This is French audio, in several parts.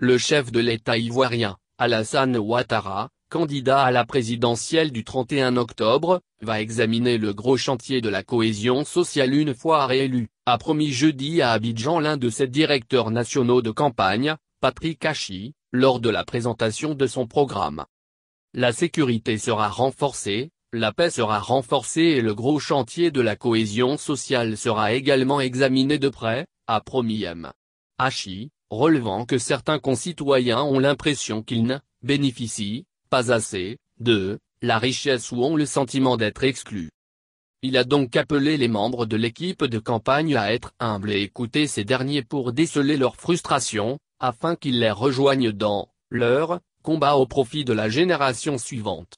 Le chef de l'État ivoirien, Alassane Ouattara, candidat à la présidentielle du 31 octobre, va examiner le gros chantier de la cohésion sociale une fois réélu, a promis jeudi à Abidjan l'un de ses directeurs nationaux de campagne, Patrick Hachi, lors de la présentation de son programme. La sécurité sera renforcée, la paix sera renforcée et le gros chantier de la cohésion sociale sera également examiné de près, a promis M. Hachi, relevant que certains concitoyens ont l'impression qu'ils ne bénéficient pas assez de la richesse ou ont le sentiment d'être exclus. Il a donc appelé les membres de l'équipe de campagne à être humbles et écouter ces derniers pour déceler leur frustration, afin qu'ils les rejoignent dans leur combat au profit de la génération suivante.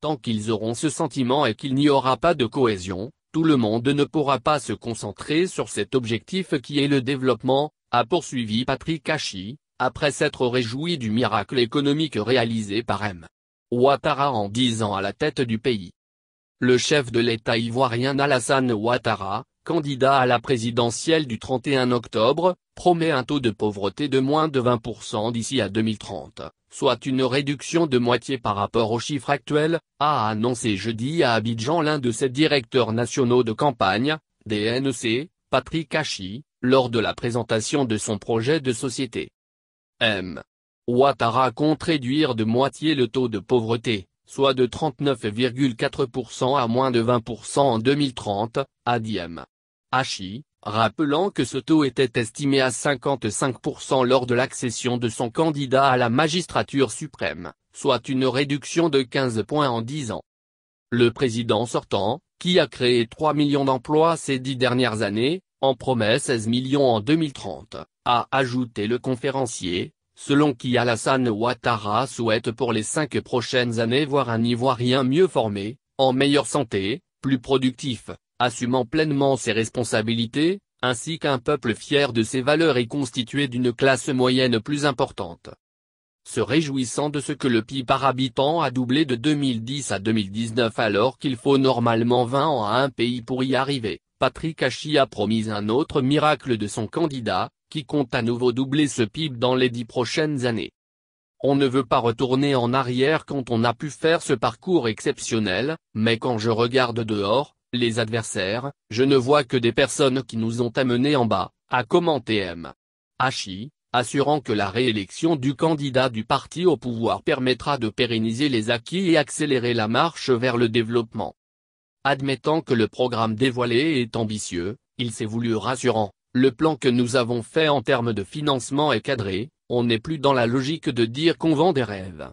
Tant qu'ils auront ce sentiment et qu'il n'y aura pas de cohésion, tout le monde ne pourra pas se concentrer sur cet objectif qui est le développement a poursuivi Patrick Hachi, après s'être réjoui du miracle économique réalisé par M. Ouattara en 10 ans à la tête du pays. Le chef de l'État ivoirien Alassane Ouattara, candidat à la présidentielle du 31 octobre, promet un taux de pauvreté de moins de 20% d'ici à 2030, soit une réduction de moitié par rapport au chiffre actuel, a annoncé jeudi à Abidjan l'un de ses directeurs nationaux de campagne, DNC, Patrick Hachi, lors de la présentation de son projet de société. M. Ouattara compte réduire de moitié le taux de pauvreté, soit de 39,4% à moins de 20% en 2030, a dit M. Hachi, rappelant que ce taux était estimé à 55% lors de l'accession de son candidat à la magistrature suprême, soit une réduction de 15 points en 10 ans. Le président sortant, qui a créé 3 millions d'emplois ces 10 dernières années, en promet 16 millions en 2030, a ajouté le conférencier, selon qui Alassane Ouattara souhaite pour les cinq prochaines années voir un Ivoirien mieux formé, en meilleure santé, plus productif, assumant pleinement ses responsabilités, ainsi qu'un peuple fier de ses valeurs et constitué d'une classe moyenne plus importante. Se réjouissant de ce que le PIB par habitant a doublé de 2010 à 2019 alors qu'il faut normalement 20 ans à un pays pour y arriver. Patrick Hachi a promis un autre miracle de son candidat, qui compte à nouveau doubler ce PIB dans les dix prochaines années. On ne veut pas retourner en arrière quand on a pu faire ce parcours exceptionnel, mais quand je regarde dehors, les adversaires, je ne vois que des personnes qui nous ont amenés en bas, a commenté M. Hachi, assurant que la réélection du candidat du parti au pouvoir permettra de pérenniser les acquis et accélérer la marche vers le développement. Admettant que le programme dévoilé est ambitieux, il s'est voulu rassurant. Le plan que nous avons fait en termes de financement est cadré, on n'est plus dans la logique de dire qu'on vend des rêves.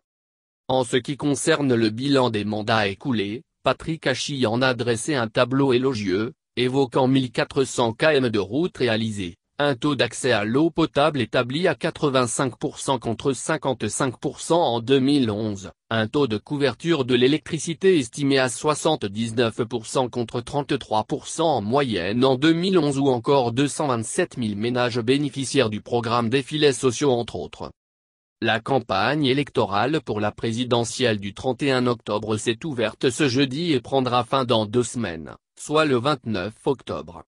En ce qui concerne le bilan des mandats écoulés, Patrick Hachy en a dressé un tableau élogieux, évoquant 1400 km de routes réalisées, un taux d'accès à l'eau potable établi à 85% contre 55% en 2011, un taux de couverture de l'électricité estimé à 79% contre 33% en moyenne en 2011 ou encore 227 000 ménages bénéficiaires du programme des filets sociaux entre autres. La campagne électorale pour la présidentielle du 31 octobre s'est ouverte ce jeudi et prendra fin dans deux semaines, soit le 29 octobre.